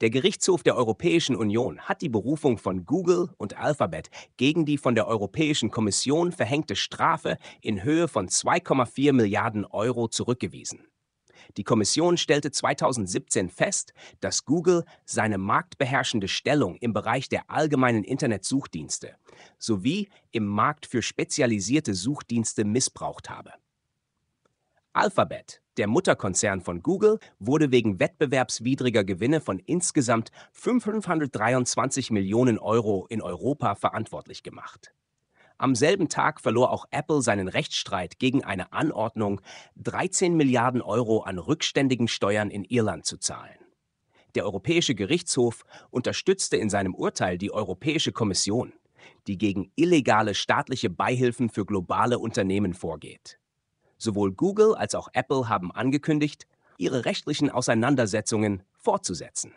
Der Gerichtshof der Europäischen Union hat die Berufung von Google und Alphabet gegen die von der Europäischen Kommission verhängte Strafe in Höhe von 2,4 Milliarden Euro zurückgewiesen. Die Kommission stellte 2017 fest, dass Google seine marktbeherrschende Stellung im Bereich der allgemeinen Internetsuchdienste sowie im Markt für spezialisierte Suchdienste missbraucht habe. Alphabet, der Mutterkonzern von Google, wurde wegen wettbewerbswidriger Gewinne von insgesamt 523 Millionen Euro in Europa verantwortlich gemacht. Am selben Tag verlor auch Apple seinen Rechtsstreit gegen eine Anordnung, 13 Milliarden Euro an rückständigen Steuern in Irland zu zahlen. Der Europäische Gerichtshof unterstützte in seinem Urteil die Europäische Kommission, die gegen illegale staatliche Beihilfen für globale Unternehmen vorgeht. Sowohl Google als auch Apple haben angekündigt, ihre rechtlichen Auseinandersetzungen fortzusetzen.